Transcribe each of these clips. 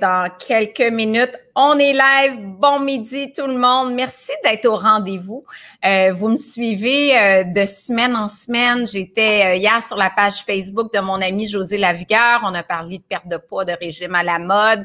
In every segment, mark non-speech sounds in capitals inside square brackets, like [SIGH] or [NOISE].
dans quelques minutes. On est live. Bon midi tout le monde. Merci d'être au rendez-vous. Euh, vous me suivez euh, de semaine en semaine. J'étais euh, hier sur la page Facebook de mon ami José Lavigueur. On a parlé de perte de poids, de régime à la mode.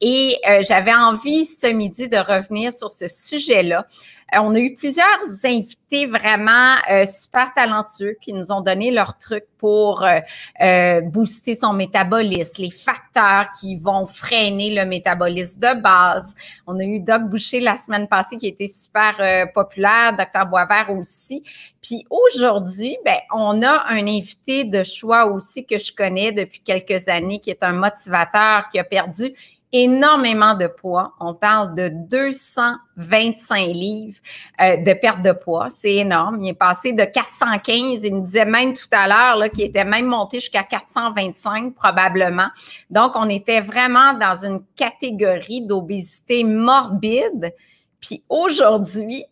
Et j'avais envie ce midi de revenir sur ce sujet-là. Euh, on a eu plusieurs invités vraiment euh, super talentueux qui nous ont donné leurs trucs pour euh, booster son métabolisme, les facteurs qui vont freiner le métabolisme de base. On a eu Doc Boucher la semaine passée qui était super populaire, Docteur Boisvert aussi. Puis aujourd'hui, ben, on a un invité de choix aussi que je connais depuis quelques années qui est un motivateur qui a perdu énormément de poids. On parle de 225 livres euh, de perte de poids. C'est énorme. Il est passé de 415. Il me disait même tout à l'heure qu'il était même monté jusqu'à 425 probablement. Donc, on était vraiment dans une catégorie d'obésité morbide. Puis aujourd'hui,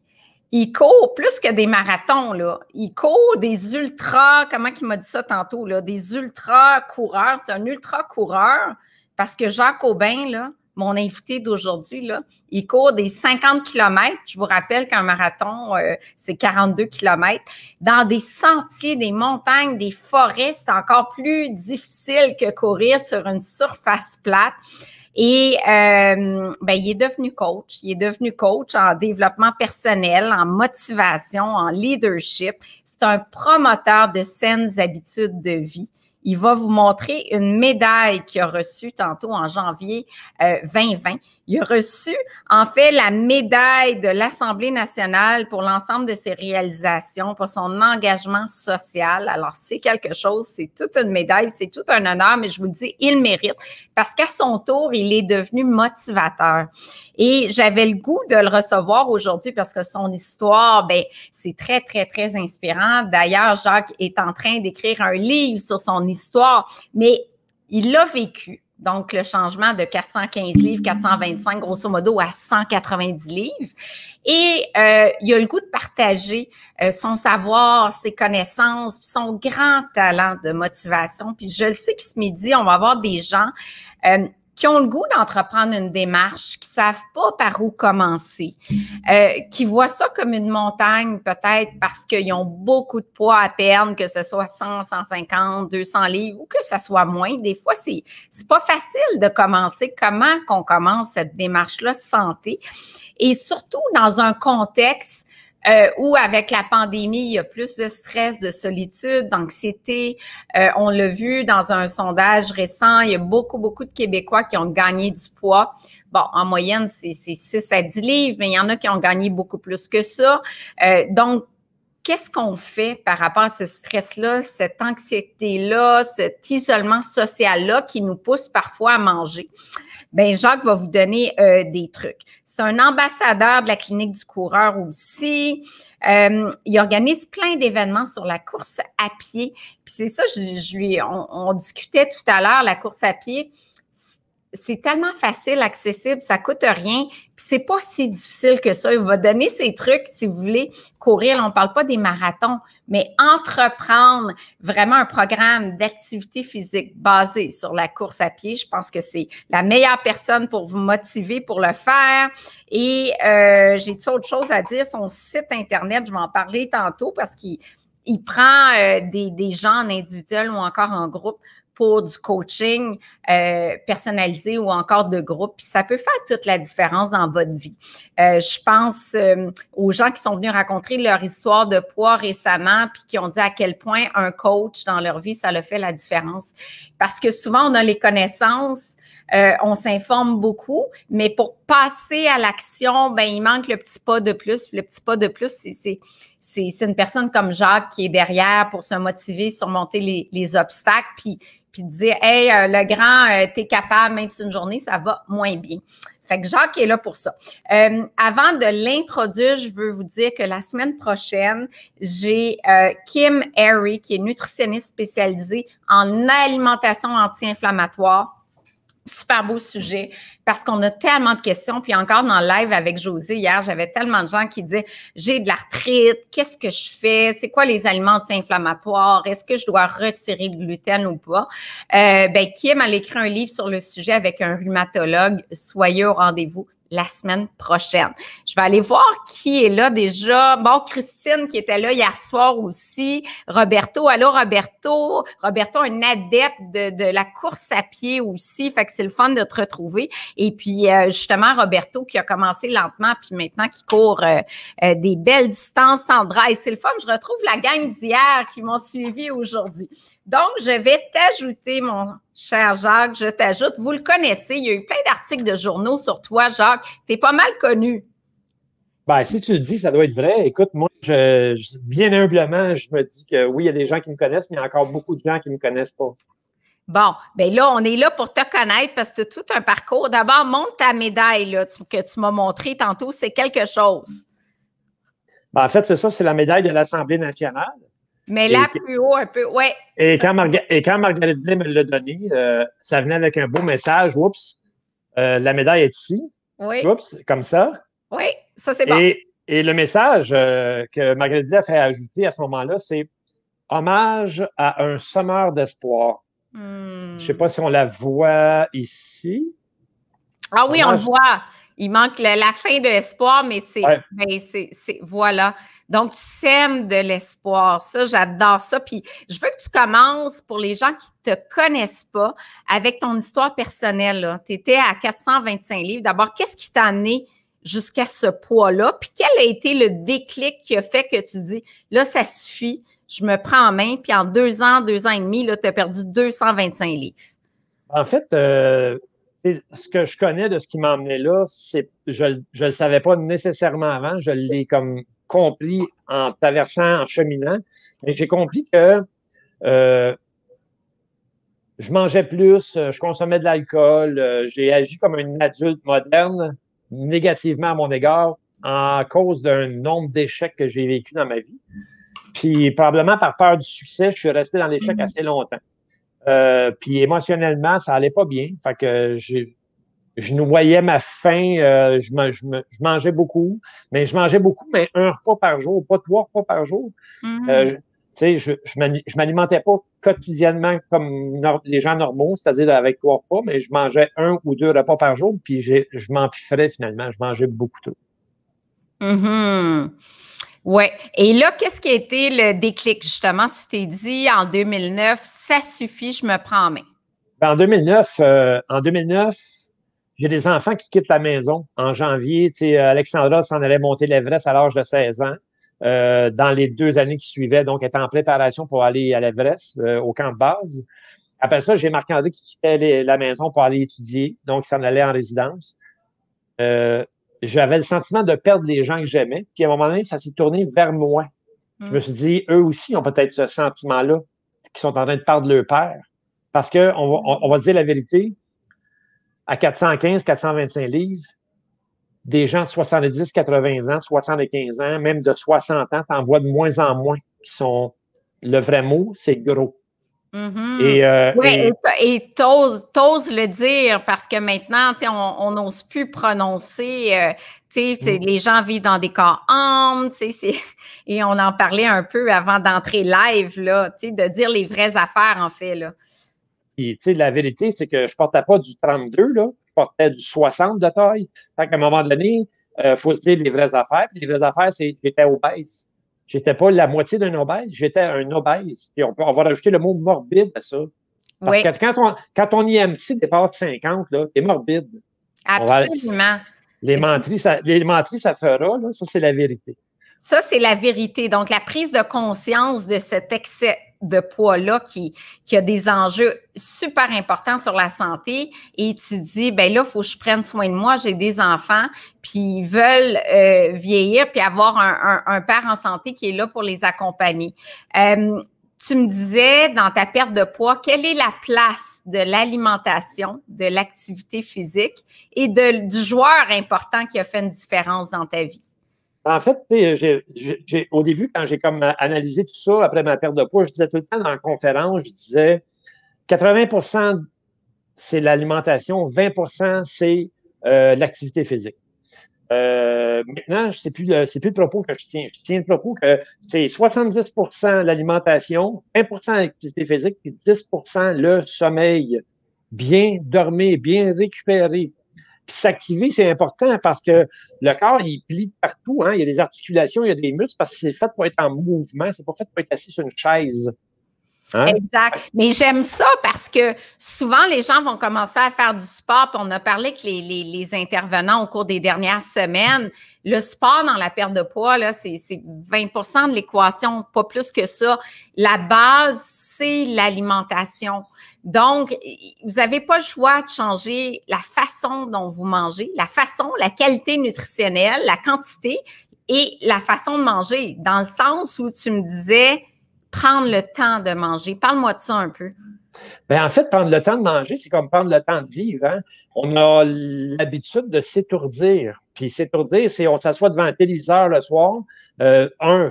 il court plus que des marathons, là. Il court des ultra, comment il m'a dit ça tantôt, des ultra coureurs. C'est un ultra coureur parce que Jacques Aubin, là, mon invité d'aujourd'hui, là, il court des 50 km. Je vous rappelle qu'un marathon, euh, c'est 42 km. Dans des sentiers, des montagnes, des forêts, c'est encore plus difficile que courir sur une surface plate. Et euh, ben, il est devenu coach. Il est devenu coach en développement personnel, en motivation, en leadership. C'est un promoteur de saines habitudes de vie. Il va vous montrer une médaille qu'il a reçue tantôt en janvier 2020. Euh, il a reçu, en fait, la médaille de l'Assemblée nationale pour l'ensemble de ses réalisations, pour son engagement social. Alors, c'est quelque chose, c'est toute une médaille, c'est tout un honneur, mais je vous le dis, il mérite parce qu'à son tour, il est devenu motivateur. Et j'avais le goût de le recevoir aujourd'hui parce que son histoire, ben, c'est très, très, très inspirant. D'ailleurs, Jacques est en train d'écrire un livre sur son histoire histoire, mais il l'a vécu. Donc, le changement de 415 livres, 425 grosso modo, à 190 livres. Et euh, il a le goût de partager euh, son savoir, ses connaissances, son grand talent de motivation. Puis je le sais que ce midi, on va avoir des gens euh, qui ont le goût d'entreprendre une démarche, qui savent pas par où commencer, euh, qui voient ça comme une montagne peut-être parce qu'ils ont beaucoup de poids à perdre, que ce soit 100, 150, 200 livres ou que ce soit moins. Des fois, c'est c'est pas facile de commencer. Comment qu'on commence cette démarche-là santé et surtout dans un contexte euh, ou avec la pandémie, il y a plus de stress, de solitude, d'anxiété. Euh, on l'a vu dans un sondage récent, il y a beaucoup, beaucoup de Québécois qui ont gagné du poids. Bon, en moyenne, c'est 6 à 10 livres, mais il y en a qui ont gagné beaucoup plus que ça. Euh, donc, qu'est-ce qu'on fait par rapport à ce stress-là, cette anxiété-là, cet isolement social-là qui nous pousse parfois à manger? Ben Jacques va vous donner euh, des trucs. C'est un ambassadeur de la clinique du coureur aussi. Euh, il organise plein d'événements sur la course à pied. Puis c'est ça, je, je lui, on, on, discutait tout à l'heure, la course à pied c'est tellement facile, accessible, ça coûte rien, puis c'est pas si difficile que ça. Il va donner ses trucs si vous voulez courir. On parle pas des marathons, mais entreprendre vraiment un programme d'activité physique basé sur la course à pied, je pense que c'est la meilleure personne pour vous motiver pour le faire. Et euh, j'ai tout autre chose à dire. Son site internet, je vais en parler tantôt parce qu'il il prend euh, des, des gens en individuel ou encore en groupe pour du coaching euh, personnalisé ou encore de groupe. Puis ça peut faire toute la différence dans votre vie. Euh, je pense euh, aux gens qui sont venus raconter leur histoire de poids récemment, puis qui ont dit à quel point un coach dans leur vie, ça le fait la différence. Parce que souvent, on a les connaissances, euh, on s'informe beaucoup, mais pour passer à l'action, ben, il manque le petit pas de plus. Le petit pas de plus, c'est une personne comme Jacques qui est derrière pour se motiver, surmonter les, obstacles, puis, dire, hey, euh, le grand, tu euh, t'es capable, même si une journée, ça va moins bien. Fait que Jacques est là pour ça. avant de l'introduire, je veux vous dire que la semaine prochaine, j'ai Kim Harry, qui est nutritionniste spécialisée en alimentation anti-inflammatoire super beau sujet parce qu'on a tellement de questions. Puis encore dans le live avec José hier, j'avais tellement de gens qui disaient j'ai de l'arthrite, qu'est-ce que je fais, c'est quoi les aliments anti-inflammatoires, est-ce que je dois retirer le gluten ou pas. Euh, ben Kim allait écrit un livre sur le sujet avec un rhumatologue. Soyez au rendez-vous la semaine prochaine. Je vais aller voir qui est là déjà. Bon, Christine qui était là hier soir aussi. Roberto, allô Roberto. Roberto, un adepte de, la course à pied aussi. Fait que c'est le fun de te retrouver. Et puis euh, justement, Roberto qui a commencé lentement, puis maintenant qui court euh, euh, des belles distances. en et c'est le fun, je retrouve la gang d'hier qui m'ont suivi aujourd'hui. Donc, je vais t'ajouter, mon cher Jacques, je t'ajoute. Vous le connaissez, il y a eu plein d'articles de journaux sur toi, Jacques. Tu es pas mal connu. Ben, si tu le dis, ça doit être vrai. Écoute, moi, je, bien humblement, je me dis que oui, il y a des gens qui me connaissent, mais il y a encore beaucoup de gens qui ne me connaissent pas. Bon, bien là, on est là pour te connaître parce que tout un parcours. D'abord, montre ta médaille là, que tu m'as montré tantôt. C'est quelque chose. Ben, en fait, c'est ça, c'est la médaille de l'Assemblée nationale. Mais là, plus haut, un peu, ouais. Et quand, Marguerite me l'a donné, euh, ça venait avec un beau message. Oups, euh, la médaille est ici. Oui. Oups, comme ça. Oui, ça c'est bon. Et, le message euh, que Marguerite Blais a fait ajouter à ce moment-là, c'est hommage à un sommeur d'espoir. Hmm. Je ne sais pas si on la voit ici. Ah oui, on le voit. Il manque la fin de l'espoir, mais c'est. Ben, voilà. Donc, tu sèmes de l'espoir. Ça, j'adore ça. Puis, je veux que tu commences pour les gens qui te connaissent pas avec ton histoire personnelle. Tu étais à 425 livres. D'abord, qu'est-ce qui t'a amené jusqu'à ce poids-là? Puis, quel a été le déclic qui a fait que tu dis, là, ça suffit, je me prends en main. Puis, en deux ans, deux ans et demi, tu as perdu 225 livres. En fait, euh, ce que je connais de ce qui m'a amené là, c'est je ne le savais pas nécessairement avant, je l'ai comme compris en traversant, en cheminant, mais j'ai compris que euh, je mangeais plus, euh, je consommais de l'alcool, euh, j'ai agi comme un adulte moderne négativement à mon égard en cause d'un nombre d'échecs que j'ai vécu dans ma vie. Puis probablement par peur du succès, je suis resté dans l'échec mmh. assez longtemps. puis émotionnellement, ça n'allait pas bien. Fait que j'ai je noyais ma faim, euh, je, mangeais beaucoup, mais je mangeais beaucoup, mais un repas par jour, pas trois repas par jour. Mmh. Euh, tu sais, je, je, m'alimentais pas quotidiennement comme les gens normaux, c'est-à-dire avec trois repas, mais je mangeais un ou deux repas par jour, puis je m'en piffrais finalement, je mangeais beaucoup trop. Mmh oui. Et là, qu'est-ce qui a été le déclic, justement? Tu t'es dit en 2009, ça suffit, je me prends en main. Ben, en 2009, euh, en 2009, j'ai des enfants qui quittent la maison en janvier. Tu sais, euh, Alexandra s'en allait monter l'Everest à l'âge de 16 ans. Euh, dans les deux années qui suivaient, donc elle était en préparation pour aller à l'Everest, euh, au camp de base. Après ça, j'ai Marc-André qui quittait la maison pour aller étudier, donc il s'en allait en résidence. j'avais le sentiment de perdre les gens que j'aimais. Puis à un moment donné, ça s'est tourné vers moi. Je me mm. suis dit, eux aussi ont peut-être ce sentiment-là, qu'ils sont en train de perdre leur père. Parce qu'on on, va se dire la vérité, à 415, 425 livres, des gens de 70, 80 ans, 75 ans, même de 60 ans, t'en vois de moins en moins qui sont. Le vrai mot, c'est gros. Mm-hmm. Euh, et, et, t'oses le dire parce que maintenant, on n'ose plus prononcer. Euh, mm. Les gens vivent dans des corps hommes, Et on en parlait un peu avant d'entrer live, là, de dire les vraies affaires, en fait. Là. Puis, tu sais, la vérité, c'est que je ne portais pas du 32, là. Je portais du 60 de taille. Fait qu'à un moment donné, il euh, faut se dire les vraies affaires. Puis les vraies affaires, c'est j'étais obèse. J'étais pas la moitié d'un obèse, j'étais un obèse. Et on, peut, va rajouter le mot morbide à ça. Parce que quand on, quand on y est un petit départ de 50, là, t'es morbide. Absolument. les mentries, ça, les ça fera, là, ça, c'est la vérité. Ça, c'est la vérité. Donc, la prise de conscience de cet excès de poids-là qui, qui a des enjeux super importants sur la santé et tu dis, ben là, il faut que je prenne soin de moi, j'ai des enfants, puis ils veulent euh, vieillir, puis avoir un, un, père en santé qui est là pour les accompagner. Euh, tu me disais dans ta perte de poids, quelle est la place de l'alimentation, de l'activité physique et de, du joueur important qui a fait une différence dans ta vie? En fait, j'ai, au début, quand j'ai comme analysé tout ça, après ma perte de poids, je disais tout le temps dans la conférence, je disais 80 c'est l'alimentation, 20 c'est euh, l'activité physique. Euh, maintenant, ce n'est plus, le, plus le propos que je tiens. Je tiens le propos que c'est 70 l'alimentation, 20 l'activité physique, puis 10 le sommeil. Bien dormir, bien récupérer, puis s'activer, c'est important parce que le corps, il plie partout. Hein. Il y a des articulations, il y a des muscles parce que c'est fait pour être en mouvement. C'est pas fait pour être assis sur une chaise. Hein? Exact. Mais j'aime ça parce que souvent, les gens vont commencer à faire du sport. on a parlé que les, intervenants au cours des dernières semaines, le sport dans la perte de poids, là, c'est, c'est 20 de l'équation, pas plus que ça. La base, c'est l'alimentation. Donc, vous n'avez pas le choix de changer la façon dont vous mangez, la façon, la qualité nutritionnelle, la quantité et la façon de manger, dans le sens où tu me disais, prendre le temps de manger. Parle-moi de ça un peu. Bien, en fait, prendre le temps de manger, c'est comme prendre le temps de vivre. Hein. On a l'habitude de s'étourdir. Puis s'étourdir, c'est on s'assoit devant un téléviseur le soir, euh, un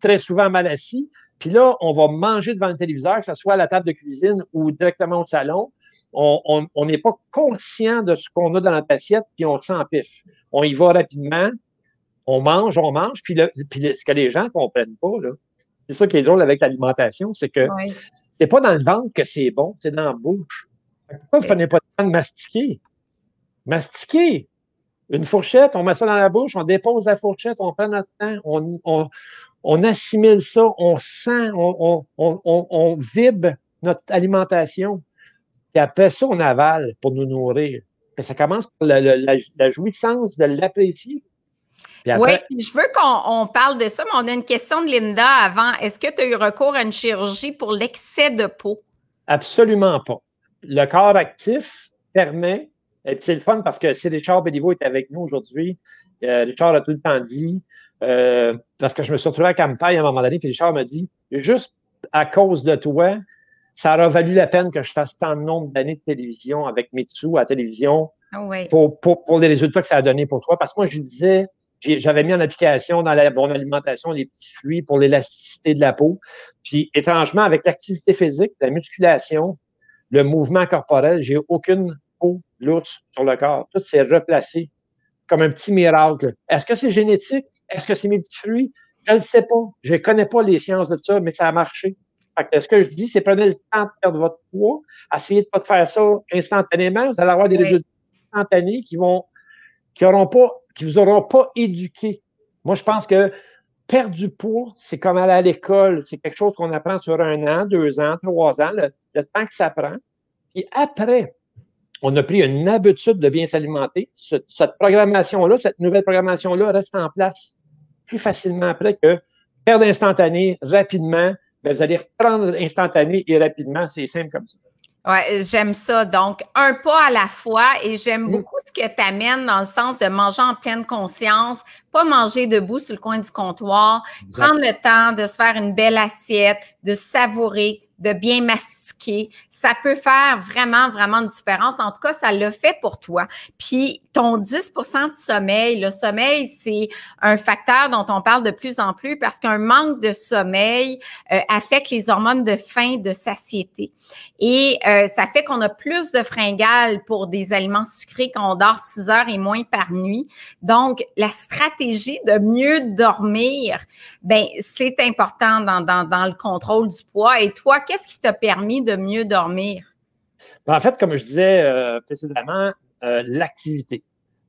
très souvent mal assis. Puis là, on va manger devant le téléviseur, que ce soit à la table de cuisine ou directement au salon. On n'est pas conscient de ce qu'on a dans notre assiette, puis on pif. On y va rapidement, on mange, on mange, puis, le, puis ce que les gens ne comprennent pas, là, c'est ça qui est drôle avec l'alimentation, c'est que c'est pas dans le ventre que c'est bon, c'est dans la bouche. Pourquoi vous prenez pas le temps de mastiquer? Mastiquer! Une fourchette, on met ça dans la bouche, on dépose la fourchette, on prend notre temps, on, assimile ça, on sent, on, on vibre notre alimentation. Puis après ça, on avale pour nous nourrir. ça commence par la, la jouissance de l'appétit. Oui, je veux qu'on parle de ça, mais on a une question de Linda avant. Est-ce que tu as eu recours à une chirurgie pour l'excès de peau? Absolument pas. Le corps actif permet, et c'est le fun parce que si Richard Béliveau est avec nous aujourd'hui, euh, Richard a tout le temps dit, euh, parce que je me suis retrouvé à Campaille à un moment donné, puis Richard m'a dit, juste à cause de toi, ça aurait valu la peine que je fasse tant de nombre d'années de télévision avec mes à la télévision ah pour, pour, pour, les résultats que ça a donné pour toi. Parce que moi, je disais, j'avais mis en application dans la, bonne alimentation les petits fruits pour l'élasticité de la peau. Puis étrangement, avec l'activité physique, la musculation, le mouvement corporel, j'ai aucune peau lourde sur le corps. Tout s'est replacé comme un petit miracle. Est-ce que c'est génétique? Est-ce que c'est mes petits fruits? Je ne sais pas. Je ne connais pas les sciences de ça, mais ça a marché. Que ce que je dis, c'est prenez le temps de perdre votre poids. Essayez de ne pas faire ça instantanément. Vous allez avoir des résultats instantanés qui vont qui n'auront pas qui ne vous auront pas éduqué. Moi, je pense que perdre du poids, c'est comme aller à l'école. C'est quelque chose qu'on apprend sur un an, deux ans, trois ans, le, temps que ça prend. Puis après, on a pris une habitude de bien s'alimenter. cette programmation-là, cette nouvelle programmation-là reste en place plus facilement après que perdre instantané, rapidement. Ben, vous allez reprendre instantané et rapidement. C'est simple comme ça j'aime ça. Donc, un pas à la fois et j'aime mm. beaucoup ce que tu amènes dans le sens de manger en pleine conscience pas manger debout sur le coin du comptoir, prendre le temps de se faire une belle assiette, de savourer, de bien mastiquer. Ça peut faire vraiment, vraiment une différence. En tout cas, ça le fait pour toi. Puis, ton 10 de sommeil, le sommeil, c'est un facteur dont on parle de plus en plus parce qu'un manque de sommeil euh, affecte les hormones de faim, de satiété. Et euh, ça fait qu'on a plus de fringales pour des aliments sucrés quand on dort 6 heures et moins par nuit. Donc, la stratégie de mieux dormir, ben c'est important dans, le contrôle du poids. Et toi, qu'est-ce qui t'a permis de mieux dormir? Ben, en fait, comme je disais euh, précédemment, euh, l'activité.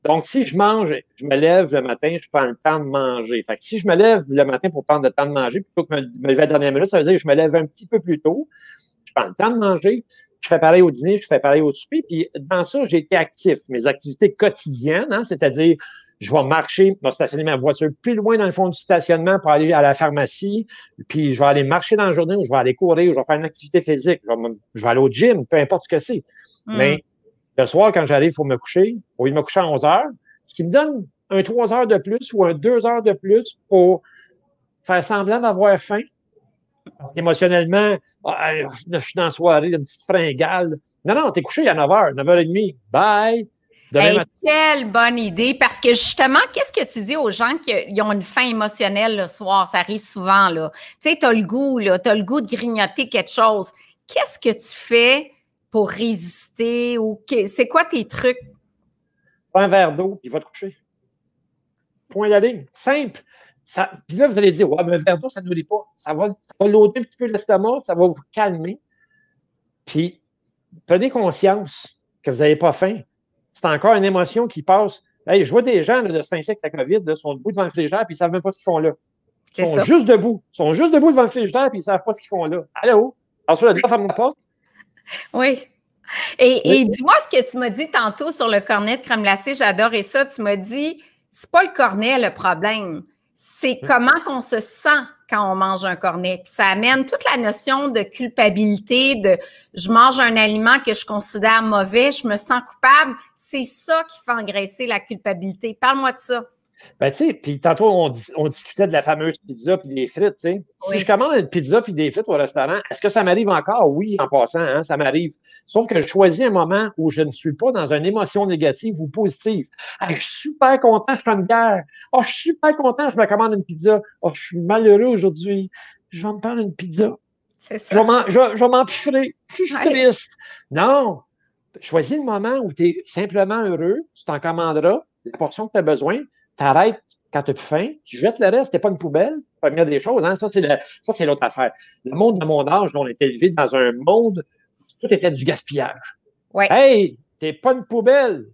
Donc, si je mange, je me lève le matin, je prends le temps de manger. Fait que si je me lève le matin pour prendre le temps de manger, plutôt que de me lever à la dernière minute, ça veut dire que je me lève un petit peu plus tôt, je prends le temps de manger, je fais pareil au dîner, je fais pareil au souper. Puis dans ça, j'ai été actif. Mes activités quotidiennes, hein, c'est-à-dire je vais marcher, je vais stationner ma voiture plus loin dans le fond du stationnement pour aller à la pharmacie, puis je vais aller marcher dans la journée, ou je vais aller courir, ou je vais faire une activité physique, je vais, aller au gym, peu importe ce que c'est. Hmm. Mais le soir, quand j'arrive pour me coucher, au lieu me coucher à 11 heures, ce qui me donne un 3 heures de plus ou un 2 heures de plus pour faire semblant d'avoir faim. Parce qu'émotionnellement, ah, je suis dans la soirée, une petite fringale. Non, non, t'es couché à 9h, 9h30. Bye! quelle bonne idée! Parce que justement, qu'est-ce que tu dis aux gens qui euh, ont une faim émotionnelle le soir? Ça arrive souvent, là. Tu sais, as le goût, là. as le goût de grignoter quelque chose. Qu'est-ce que tu fais pour résister ou c'est quoi tes trucs? un verre d'eau puis va te coucher. Point de ligne. Simple. Ça, puis là, vous allez dire, ouais, mais un verre d'eau, ça ne nourrit pas. Ça va, ça un petit peu l'estomac, ça va vous calmer. Puis, prenez conscience que vous n'avez pas faim c'est encore une émotion qui passe. je vois des gens de cet insecte à COVID, ils sont debout devant le frigidaire, puis ils ne savent même pas ce qu'ils font là. Ils sont juste debout. Ils sont juste debout devant le frigidaire, puis ils ne savent pas ce qu'ils font là. Allô? Alors, là, ferme la porte. Oui. Et, et dis-moi ce que tu m'as dit tantôt sur le cornet de crème glacée. J'adorais ça. Tu m'as dit, c'est pas le cornet le problème. C'est comment qu'on se sent quand on mange un cornet. ça amène toute la notion de culpabilité, de je mange un aliment que je considère mauvais, je me sens coupable. C'est ça qui fait engraisser la culpabilité. Parle-moi de ça. Ben, tu sais, puis tantôt, on, discutait de la fameuse pizza puis des frites, tu sais. Si je commande une pizza puis des frites au restaurant, est-ce que ça m'arrive encore? Oui, en passant, hein, ça m'arrive. Sauf que je choisis un moment où je ne suis pas dans une émotion négative ou positive. je suis super content, je fais une guerre. Oh, je suis super content, je me commande une pizza. Oh, je suis malheureux aujourd'hui. Je vais me prendre une pizza. C'est ça. Je vais m'empiffrer. Je suis triste. Non! Choisis le moment où tu es simplement heureux, tu t'en commanderas la portion que tu as besoin, t'arrêtes quand tu plus faim, tu jettes le reste, t'es pas une poubelle, première des choses, hein? ça c'est l'autre affaire. Le monde de mon âge, on était élevé dans un monde où tout était du gaspillage. Ouais. Hey, t'es pas une poubelle,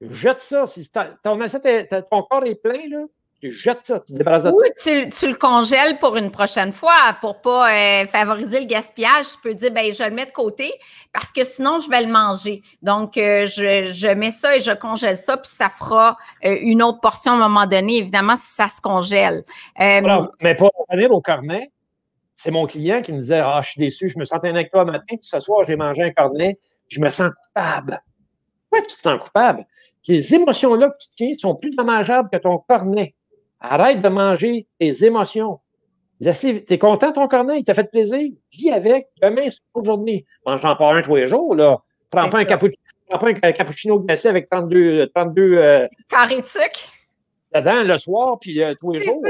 jette ça. Si ton, ton corps est plein, là, tu jettes ça, tu de ça. tu, le congèles pour une prochaine fois pour ne pas euh, favoriser le gaspillage. Tu peux dire, ben, je le mets de côté parce que sinon, je vais le manger. Donc, euh, je, mets ça et je congèle ça, puis ça fera euh, une autre portion à un moment donné, évidemment, si ça se congèle. mais pour revenir au cornet, c'est mon client qui me disait, ah, je suis déçu, je me sentais avec toi matin, puis ce soir, j'ai mangé un cornet, je me sens coupable. Pourquoi tu te sens coupable? Ces émotions-là que tu tiens sont plus dommageables que ton cornet. Arrête de manger tes émotions. Laisse-les. T'es content ton cornet, il t'a fait plaisir. Vis avec. Demain, c'est une journée. Mange-en pas un tous les jours, là. Prends pas un, cappuccino glacé avec 32. 32 euh, euh, Carré de sucre. le soir, puis euh, tous les jours.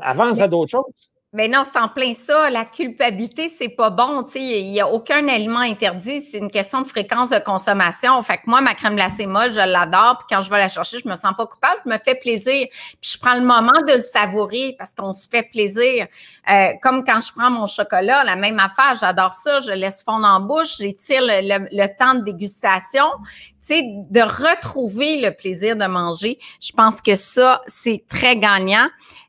Avant Avance à d'autres choses. Mais non, c'est en plein ça. La culpabilité, c'est pas bon. Il n'y a aucun aliment interdit. C'est une question de fréquence de consommation. Fait que moi, ma crème glacée molle, je l'adore. Puis quand je vais la chercher, je me sens pas coupable. Je me fais plaisir. Puis je prends le moment de le savourer parce qu'on se fait plaisir. Euh, comme quand je prends mon chocolat, la même affaire, j'adore ça, je laisse fondre en bouche, j'étire le, temps de dégustation. Tu sais, de retrouver le plaisir de manger, je pense que ça, c'est très gagnant.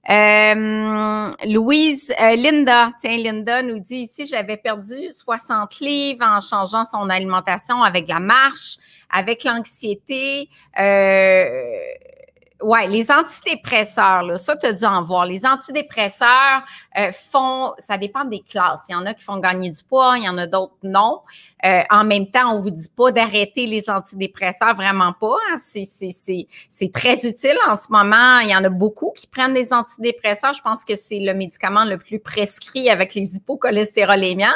Euh, Louise, euh, Linda, tiens, Linda nous dit ici, j'avais perdu 60 livres en changeant son alimentation avec la marche, avec l'anxiété. Euh, oui, les antidépresseurs, là, ça, tu as dû en voir. Les antidépresseurs euh, font, ça dépend des classes. Il y en a qui font gagner du poids, il y en a d'autres non. Euh, en même temps, on vous dit pas d'arrêter les antidépresseurs, vraiment pas. Hein. C'est très utile en ce moment. Il y en a beaucoup qui prennent des antidépresseurs. Je pense que c'est le médicament le plus prescrit avec les hypocholestérolémiens.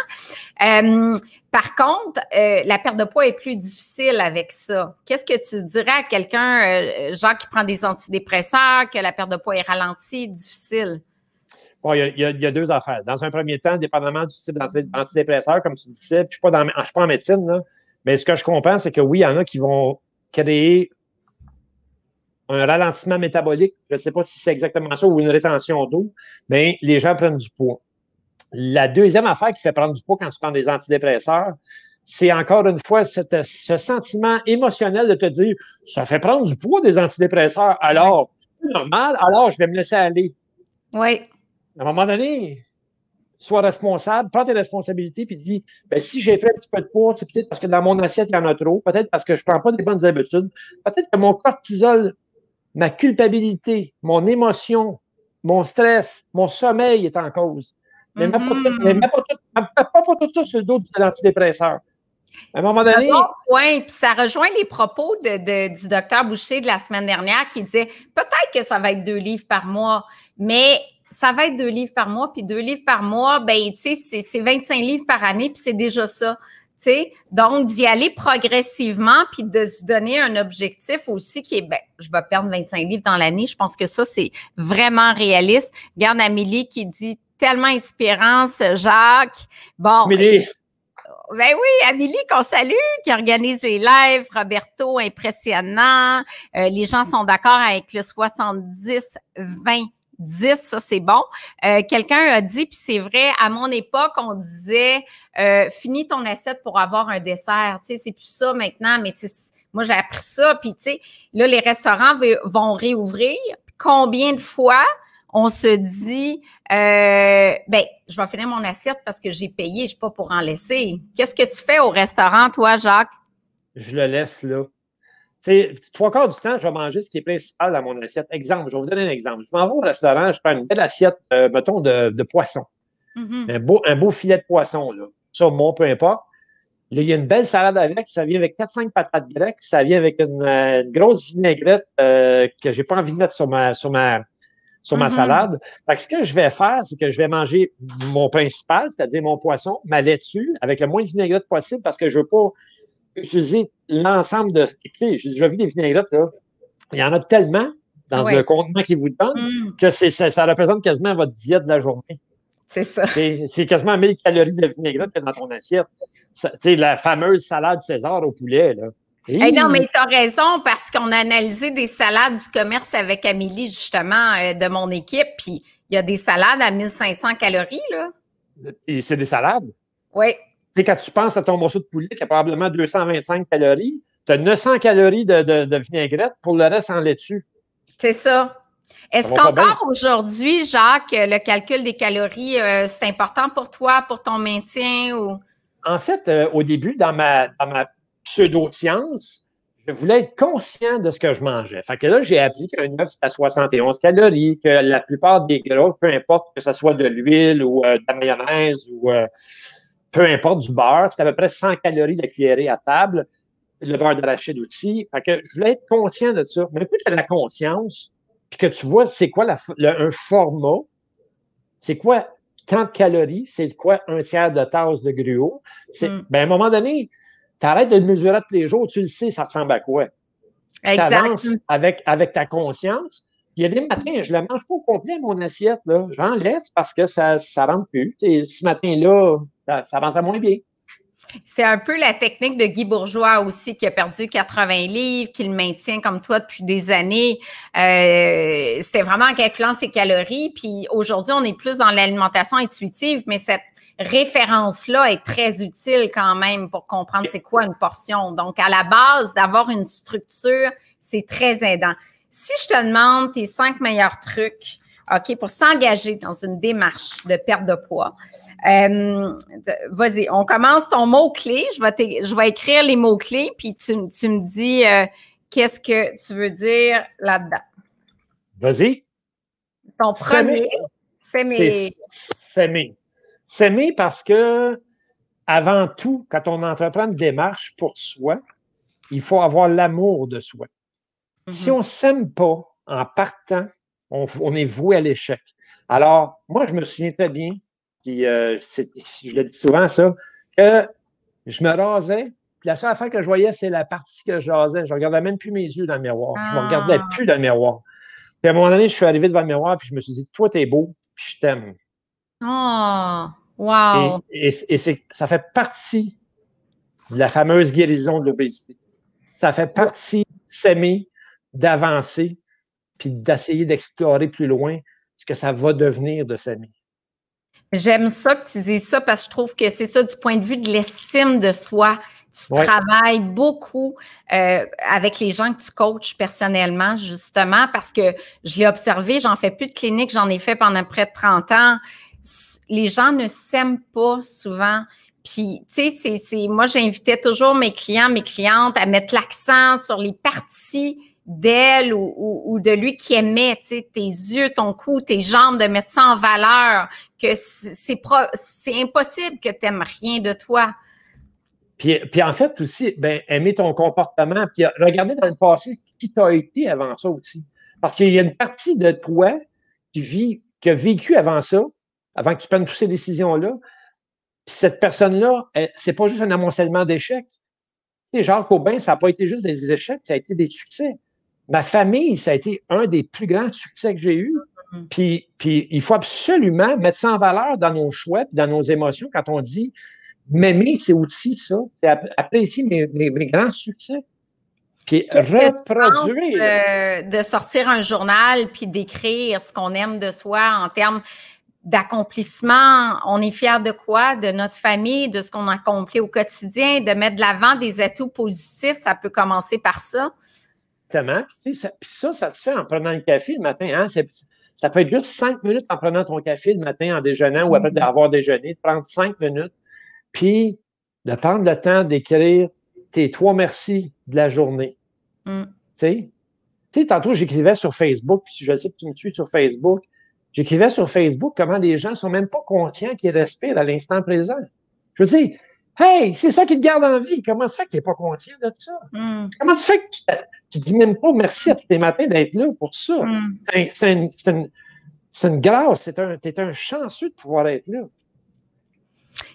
Euh, par contre, euh, la perte de poids est plus difficile avec ça. Qu'est-ce que tu dirais à quelqu'un, genre qui prend des antidépresseurs, que la perte de poids est ralentie, difficile? il y, a, deux affaires. Dans un premier temps, dépendamment du type d'antidépresseur, comme tu disais, je ne suis, pas en médecine, mais ce que je comprends, c'est que oui, il y en a qui vont créer un ralentissement métabolique. Je ne sais pas si c'est exactement ça ou une rétention d'eau, mais les gens prennent du poids. La deuxième affaire qui fait prendre du poids quand tu prends des antidépresseurs, c'est encore une fois ce sentiment émotionnel de te dire ça fait prendre du poids des antidépresseurs, alors normal, alors je vais me laisser aller. Oui à un moment donné, sois responsable, prends tes responsabilités, puis dis ben, si j'ai fait un petit peu de poids, c'est peut-être parce que dans mon assiette, il y en a trop, peut-être parce que je ne prends pas des bonnes habitudes, peut-être que mon cortisol, ma culpabilité, mon émotion, mon stress, mon sommeil est en cause. Mais pas, tout ça sur le dos de l'antidépresseur. À un moment donné. puis ça rejoint les propos du docteur Boucher de la semaine dernière qui disait peut-être que ça va être deux livres par mois, mais ça va être deux livres par mois, puis deux livres par mois, ben, tu sais, c'est 25 livres par année, puis c'est déjà ça. sais. donc, d'y aller progressivement, puis de se donner un objectif aussi qui est, ben, je vais perdre 25 livres dans l'année. Je pense que ça, c'est vraiment réaliste. Regarde Amélie qui dit tellement inspirant, ce Jacques. Bon. Amélie. Ben oui, Amélie qu'on salue, qui organise les lives, Roberto, impressionnant. Euh, les gens sont d'accord avec le 70-20 10, ça c'est bon. Euh, quelqu'un a dit, puis c'est vrai, à mon époque, on disait euh, finis ton assiette pour avoir un dessert. Tu sais, c'est plus ça maintenant, mais moi j'ai appris ça. Puis tu sais, là, les restaurants vont réouvrir. Combien de fois on se dit euh, ben je vais finir mon assiette parce que j'ai payé, je suis pas pour en laisser. Qu'est-ce que tu fais au restaurant, toi, Jacques? Je le laisse là sais, trois quarts du temps, je vais manger ce qui est principal dans mon assiette. Exemple, je vais vous donner un exemple. Je m'en vais au restaurant, je prends une belle assiette, euh, mettons, de, poisson. Mhm. un, beau, filet de poisson, là. Ça, moi, peu importe. Là, il y a une belle salade avec, ça vient avec 4-5 patates grecques, ça vient avec une, euh, grosse vinaigrette que euh, que j'ai pas envie de mettre sur ma, mhm. salade. Fait que ce que je vais faire, c'est que je vais manger mon principal, c'est-à-dire mon poisson, ma laitue, avec le moins de vinaigrette possible parce que je veux pas, l'ensemble de. Écoutez, j'ai déjà vu des vinaigrettes, là. Il y en a tellement dans le contenant qu'ils vous donnent mm. que ça, représente quasiment votre diète de la journée. C'est ça. C'est quasiment 1000 calories de vinaigrette dans ton assiette. Tu sais la fameuse salade César au poulet, là. Eh non, mais tu as raison parce qu'on a analysé des salades du commerce avec Amélie, justement, euh, de mon équipe. Puis il y a des salades à 1500 calories, là. Et c'est des salades? Oui sais, quand tu penses à ton morceau de poulet qui a probablement 225 calories, tu as 900 calories de, vinaigrette pour le reste en laitue. C'est ça. Est-ce qu'encore aujourd'hui, Jacques, le calcul des calories, euh, c'est important pour toi, pour ton maintien? Ou... En fait, euh, au début, dans ma, pseudo-science, je voulais être conscient de ce que je mangeais. Fait que là, j'ai appris qu'un œuf, c'est à 71 calories, que la plupart des gros, peu importe que ce soit de l'huile ou euh, de la mayonnaise ou peu importe du beurre, c'est à peu près 100 calories de cuillerée à table, le beurre d'arachide aussi. Fait que je voulais être conscient de ça. Mais plus que la conscience, puis que tu vois c'est quoi un format, c'est quoi 30 calories, c'est quoi un tiers de tasse de gruau. Mm. Ben, à un moment donné, tu arrêtes de le mesurer tous les jours, tu le sais, ça ressemble à quoi. Tu avec, avec ta conscience, il y a des matins, je ne le mange pas au complet, mon assiette. J'en laisse parce que ça ne rentre plus. ce matin-là, ça, rentre moins bien. C'est un peu la technique de Guy Bourgeois aussi, qui a perdu 80 livres, qu'il maintient comme toi depuis des années. Euh, c'était vraiment en calculant ses calories. Puis aujourd'hui, on est plus dans l'alimentation intuitive, mais cette référence-là est très utile quand même pour comprendre c'est quoi une portion. Donc, à la base, d'avoir une structure, c'est très aidant. Si je te demande tes cinq meilleurs trucs, OK, pour s'engager dans une démarche de perte de poids, euh, vas-y, on commence ton mot-clé. Je vais, écrire les mots-clés, puis tu, me dis euh, qu'est-ce que tu veux dire là-dedans. Vas-y. Ton premier, s'aimer. S'aimer. S'aimer parce que, avant tout, quand on entreprend une démarche pour soi, il faut avoir l'amour de soi. Si mhm. on ne s'aime pas en partant, on, est voué à l'échec. Alors, moi, je me souviens très bien, puis euh, je le dis souvent ça, que je me rasais, puis la seule affaire que je voyais, c'est la partie que je rasais. Je ne regardais même plus mes yeux dans le miroir. Je ne me regardais ah. plus dans le miroir. Puis à un moment donné, je suis arrivé devant le miroir, puis je me suis dit, toi, t'es beau, puis je t'aime. Oh, wow! Et, et ça fait partie de la fameuse guérison de l'obésité. Ça fait partie s'aimer, d'avancer, puis d'essayer d'explorer plus loin ce que ça va devenir de sa vie. J'aime ça que tu dises ça parce que je trouve que c'est ça du point de vue de l'estime de soi. Tu travailles beaucoup euh, avec les gens que tu coaches personnellement, justement, parce que je l'ai observé, j'en fais plus de clinique, j'en ai fait pendant près de 30 ans. Les gens ne s'aiment pas souvent. Puis, tu sais, moi, j'invitais toujours mes clients, mes clientes à mettre l'accent sur les parties d'elle ou, de lui qui aimait, tes yeux, ton cou, tes jambes, de mettre ça en valeur, que c'est impossible que tu aimes rien de toi. Puis, en fait aussi, ben, aimer ton comportement, puis euh, regarder dans le passé qui t'a été avant ça aussi. Parce qu'il y a une partie de toi qui vit, qui a vécu avant ça, avant que tu prennes toutes ces décisions-là. Puis cette personne-là, c'est pas juste un amoncellement d'échecs. Tu sais, Jacques ça n'a pas été juste des échecs, ça a été des succès. Ma famille, ça a été un des plus grands succès que j'ai eu. Mm-hmm. Puis, puis, il faut absolument mettre ça en valeur dans nos choix, dans nos émotions, quand on dit m'aimer, c'est aussi ça. C'est apprécier mes, mes, grands succès. Puis reproduire. Euh, de sortir un journal puis d'écrire ce qu'on aime de soi en termes d'accomplissement. On est fier de quoi? De notre famille, de ce qu'on accomplit au quotidien, de mettre de l'avant des atouts positifs. Ça peut commencer par ça. Exactement. Puis, ça, ça, se fait en prenant le café le matin. Hein, ça peut être juste cinq minutes en prenant ton café le matin en déjeunant ou après mm-hmm. avoir déjeuné, de prendre cinq minutes, puis de prendre le temps d'écrire tes trois merci de la journée. Mm. Tu sais? tantôt, j'écrivais sur Facebook, puis je sais que tu me suis sur Facebook. J'écrivais sur Facebook comment les gens ne sont même pas conscients qu'ils respirent à l'instant présent. Je veux dire, Hey, c'est ça qui te garde en vie. Comment ça fait que tu n'es pas conscient de ça? Hmm. Comment tu fais que tu ne dis même pas merci à tous les matins d'être là pour ça? Hmm. C'est une, grâce, tu un, es un chanceux de pouvoir être là.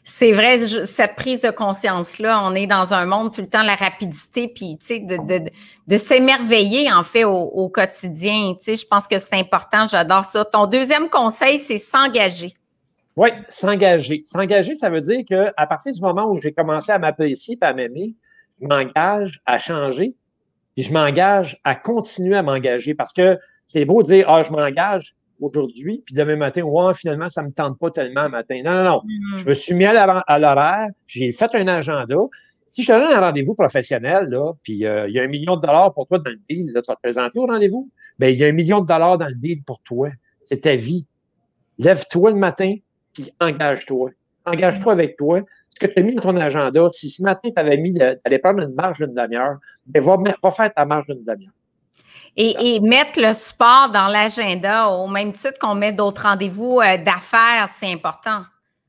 C'est vrai, cette prise de conscience-là, on est dans un monde tout le temps, la rapidité, puis de, s'émerveiller en fait au, quotidien. je pense que c'est important, j'adore ça. Ton deuxième conseil, c'est s'engager. Oui, s'engager. S'engager, ça veut dire qu'à partir du moment où j'ai commencé à m'apprécier et à m'aimer, je m'engage à changer, puis je m'engage à continuer à m'engager parce que c'est beau de dire Ah, je m'engage aujourd'hui, puis demain matin, ouais, finalement, ça ne me tente pas tellement le matin. Non, non, non. Mm-hmm. Je me suis mis à l'horaire, j'ai fait un agenda. Si je te donne un rendez-vous professionnel, là, puis euh, il y a un million de dollars pour toi dans le deal, tu vas te présenter au rendez-vous, bien, il y a un million de dollars dans le deal pour toi. C'est ta vie. Lève-toi le matin, puis engage-toi. Engage-toi avec toi. Ce que tu as mis dans ton agenda, si ce matin, tu avais mis, tu prendre une marge d'une demi-heure, ben va, faire ta marge d'une demi-heure. Et, mettre le sport dans l'agenda au même titre qu'on met d'autres rendez-vous euh, d'affaires, c'est important.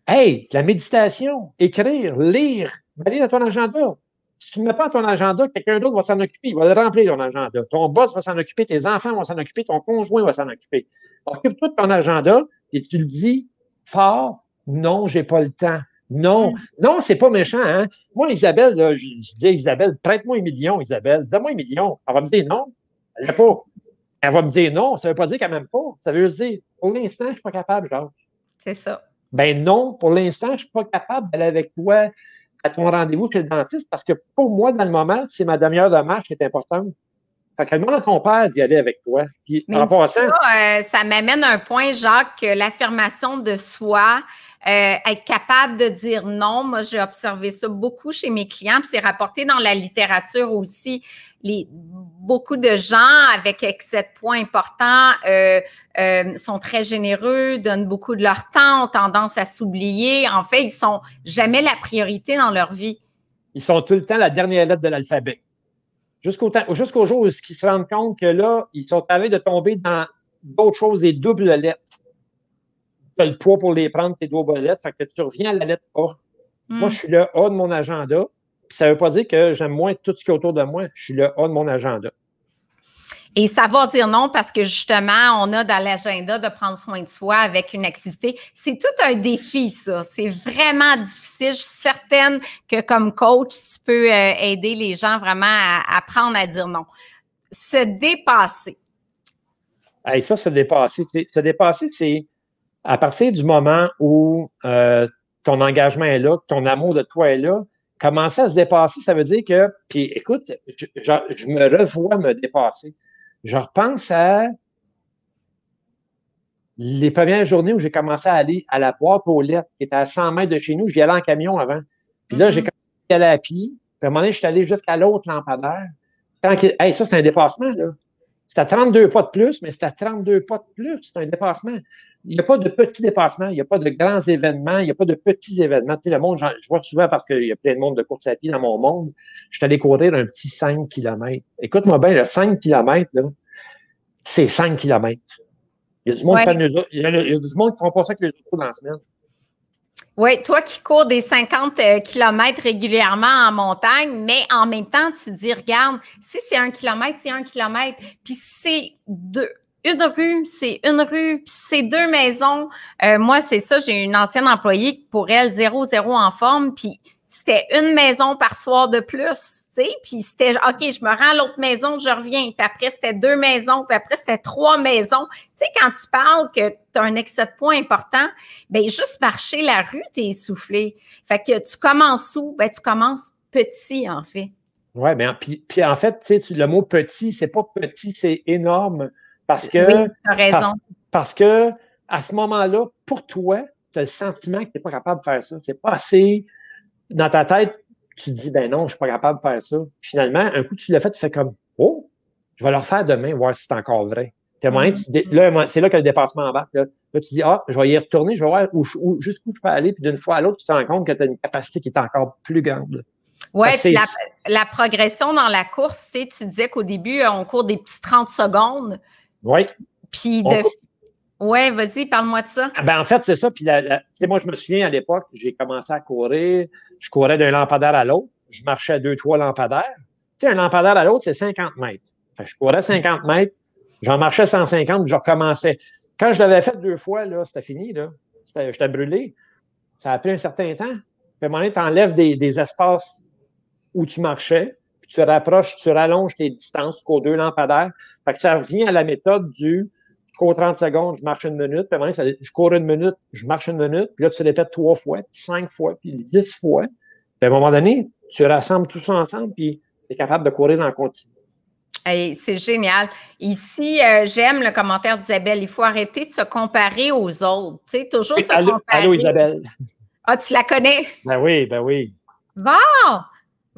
Hey, la méditation, écrire, lire, aller dans ton agenda. Si tu ne mets pas ton agenda, quelqu'un d'autre va s'en occuper. Il va le remplir, ton agenda. Ton boss va s'en occuper, tes enfants vont s'en occuper, ton conjoint va s'en occuper. Occupe-toi de ton agenda et tu le dis fort? Non, j'ai pas le temps. Non, mm. non, c'est pas méchant. Hein. Moi, Isabelle, je, dis Isabelle, prête-moi un million, Isabelle, donne-moi un million. Elle va me dire non. Elle pas. Elle va me dire non. Ça ne veut pas dire qu'elle m'aime pas. Ça veut dire, pour l'instant, je ne suis pas capable, Georges. C'est ça. Ben non, pour l'instant, je ne suis pas capable d'aller avec toi à ton rendez-vous chez le dentiste parce que pour moi, dans le moment, c'est ma demi-heure de marche qui est importante. Fait demande à ton père d'y aller avec toi. Euh, ça, m'amène à un point, Jacques, l'affirmation de soi, euh, être capable de dire non. Moi, j'ai observé ça beaucoup chez mes clients, puis c'est rapporté dans la littérature aussi. beaucoup de gens avec cet point important euh, sont très généreux, donnent beaucoup de leur temps, ont tendance à s'oublier. En fait, ils sont jamais la priorité dans leur vie. Ils sont tout le temps la dernière lettre de l'alphabet jusqu'au jour où ils se rendent compte que là, ils sont train de tomber dans d'autres choses, des doubles lettres. Tu as le poids pour les prendre, tes doubles lettres. Fait que tu reviens à la lettre A. Moi, hmm. je suis le A de mon agenda. ça ne veut pas dire que j'aime moins tout ce qui est autour de moi. Je suis le A de mon agenda. Et savoir dire non parce que justement, on a dans l'agenda de prendre soin de soi avec une activité. C'est tout un défi, ça. C'est vraiment difficile. Je suis certaine que comme coach, tu peux euh, aider les gens vraiment à apprendre à dire non. Se dépasser. Et ça, se dépasser. Se dépasser, c'est à partir du moment où euh, ton engagement est là, ton amour de toi est là, commencer à se dépasser, ça veut dire que, puis écoute, je me revois me dépasser je repense à les premières journées où j'ai commencé à aller à la poire pour qui était à 100 mètres de chez nous, j'y allais en camion avant. Puis là, j'ai mm-hmm. commencé à aller à pied. Puis à un moment donné, je suis allé jusqu'à l'autre lampadaire. Hey, ça, c'est un dépassement, là. C'est à 32 pas de plus, mais c'est à 32 pas de plus. C'est un dépassement. Il n'y a pas de petits dépassements, il n'y a pas de grands événements, il n'y a pas de petits événements. Tu le monde, je vois souvent parce qu'il y a plein de monde de course à pied dans mon monde. Je suis allé courir un petit 5 km. Écoute-moi bien, le 5 km, c'est 5 km. Il y a du monde qui ne font pas ça que les autres dans la semaine. Oui, toi qui cours des 50 euh, km régulièrement en montagne, mais en même temps, tu dis, regarde, si c'est un kilomètre, c'est un kilomètre, puis c'est deux, une rue, c'est une rue, puis c'est deux maisons. Euh, moi, c'est ça, j'ai une ancienne employée pour elle, zéro, zéro en forme, puis c'était une maison par soir de plus, tu sais, puis c'était OK, je me rends à l'autre maison, je reviens, puis après c'était deux maisons, puis après c'était trois maisons. Tu sais quand tu parles que tu as un excès de poids important, ben juste marcher la rue, tu es essoufflé. Fait que tu commences où Ben tu commences petit en fait. Ouais, mais puis, en fait, tu sais le mot petit, c'est pas petit, c'est énorme parce que raison. Parce, que à ce moment-là, pour toi, tu as le sentiment que tu pas capable de faire ça, c'est pas assez dans ta tête, tu te dis, ben non, je suis pas capable de faire ça. finalement, un coup tu l'as fait, tu fais comme, oh, je vais le refaire demain, voir si c'est encore vrai. Mm. c'est là que le département embarque. Là. là, tu dis, ah, je vais y retourner, je vais voir où, jusqu'où je peux aller. Puis d'une fois à l'autre, tu te rends compte que tu as une capacité qui est encore plus grande. Oui, la, la, progression dans la course, tu disais qu'au début, on court des petits 30 secondes. Oui. Puis de, oui, vas-y, parle-moi de ça. Ah, ben, en fait, c'est ça. Puis, moi, je me souviens à l'époque, j'ai commencé à courir. Je courais d'un lampadaire à l'autre. Je marchais à deux, trois lampadaires. un lampadaire à l'autre, c'est 50 mètres. je courais 50 mètres, j'en marchais 150, je recommençais. Quand je l'avais fait deux fois, là, c'était fini, là. J'étais brûlé. Ça a pris un certain temps. Puis à un moment donné, tu enlèves des, des, espaces où tu marchais, puis tu rapproches, tu rallonges tes distances, tu cours deux lampadaires. Fait que ça revient à la méthode du cours 30 secondes, je marche une minute, puis je cours une minute, je marche une minute, puis là, tu répètes trois fois, cinq fois, puis dix fois. Puis à un moment donné, tu rassembles tout ça ensemble, puis tu es capable de courir en continu. c'est génial. Ici, euh, j'aime le commentaire d'Isabelle. Il faut arrêter de se comparer aux autres. Tu toujours se comparer. Allô, Isabelle. Ah, tu la connais? Ben oui, ben oui. Bon!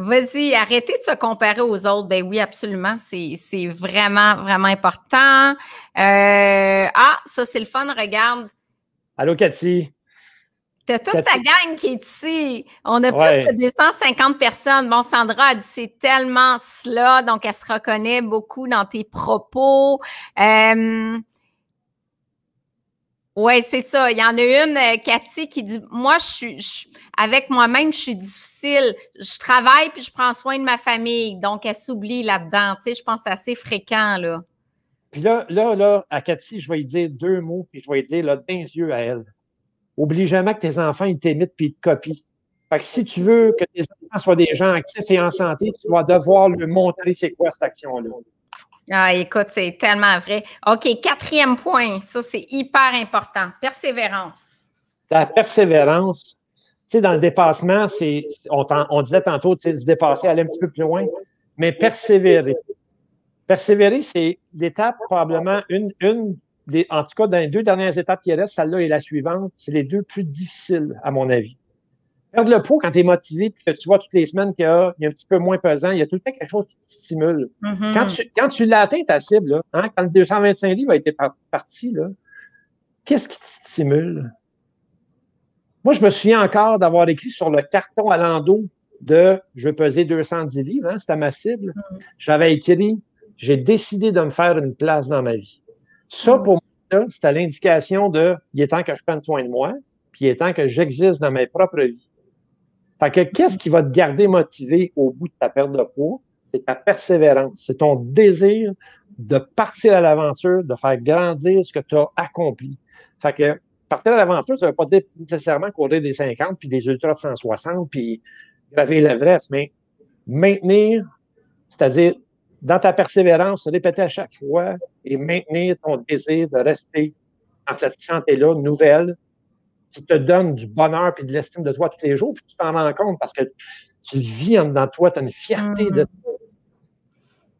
Vas-y, arrêtez de se comparer aux autres. Ben oui, absolument. C'est vraiment, vraiment important. Euh, ah, ça, c'est le fun. Regarde. Allô, Cathy. T'as toute ta gang qui est ici. On a plus de 250 personnes. Bon, Sandra a dit c'est tellement cela, donc elle se reconnaît beaucoup dans tes propos. Euh, oui, c'est ça. Il y en a une, euh, Cathy, qui dit Moi, je suis avec moi-même, je suis difficile. Je travaille puis je prends soin de ma famille. Donc, elle s'oublie là-dedans. Tu sais, je pense que c'est assez fréquent, là. Puis là, là, là, à Cathy, je vais lui dire deux mots, puis je vais lui dire là, d'un yeux à elle. Oublie jamais que tes enfants, ils puis ils te copient. Fait que si tu veux que tes enfants soient des gens actifs et en santé, tu vas devoir leur montrer c'est quoi cette action-là. Ah, écoute, c'est tellement vrai. OK, quatrième point, ça c'est hyper important. Persévérance. La persévérance, tu sais, dans le dépassement, c'est, on, on, disait tantôt, de se dépasser, aller un petit peu plus loin, mais persévérer. Persévérer, c'est l'étape probablement, une, une en tout cas, dans les deux dernières étapes qui restent, celle-là et la suivante, c'est les deux plus difficiles, à mon avis. Perdre le pot quand tu es motivé, puis que tu vois toutes les semaines qu'il y, a, un petit peu moins pesant, il y a tout le temps quelque chose qui te stimule. Mm-hmm. Quand tu, l'as atteint, l'atteins, ta cible, hein, quand le 225 livres a été parti, qu'est-ce qui te stimule? Moi, je me souviens encore d'avoir écrit sur le carton à l'endos de je pesais 210 livres, hein, c'était ma cible. Mm. J'avais écrit j'ai décidé de me faire une place dans ma vie. Ça, mm. pour moi, c'était l'indication de il est temps que je prenne soin de moi, puis il est temps que j'existe dans ma propre vie. » Fait que qu'est-ce qui va te garder motivé au bout de ta perte de poids? C'est ta persévérance, c'est ton désir de partir à l'aventure, de faire grandir ce que tu as accompli. Fait que partir à l'aventure, ça ne veut pas dire nécessairement courir des 50, puis des ultras de 160, puis graver l'Everest, mais maintenir, c'est-à-dire dans ta persévérance, répéter à chaque fois et maintenir ton désir de rester dans cette santé-là nouvelle qui te donne du bonheur et de l'estime de toi tous les jours, puis tu t'en rends compte parce que tu le vis en toi, tu as une fierté de toi. Mhm.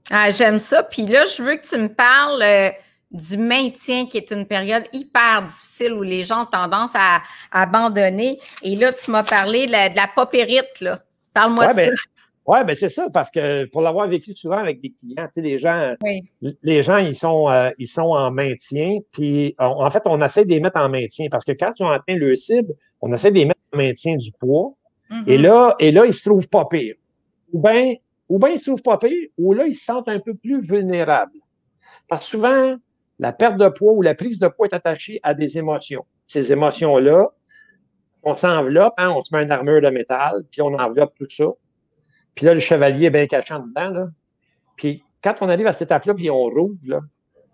Ah, J'aime ça. Puis là, je veux que tu me parles euh, du maintien, qui est une période hyper difficile où les gens ont tendance à, abandonner. Et là, tu m'as parlé de la, paupérite. Parle-moi de ben, ça. Oui, ben c'est ça, parce que pour l'avoir vécu souvent avec des clients, tu les gens, les gens, ils sont, euh, ils sont en maintien, puis en fait, on essaie de les mettre en maintien, parce que quand ils ont atteint le cible, on essaie de les mettre en maintien du poids, et mhm. là, et là, ils se trouvent pas pire. Ou bien, ou ben, ils se trouvent pas pire, ou là, ils se sentent un peu plus vulnérables. Parce que souvent, la perte de poids ou la prise de poids est attachée à des émotions. Ces émotions-là, on s'enveloppe, hein, on se met une armure de métal, puis on enveloppe tout ça. Puis là, le chevalier est bien cachant dedans. Là. Puis quand on arrive à cette étape-là, puis on rouvre, là,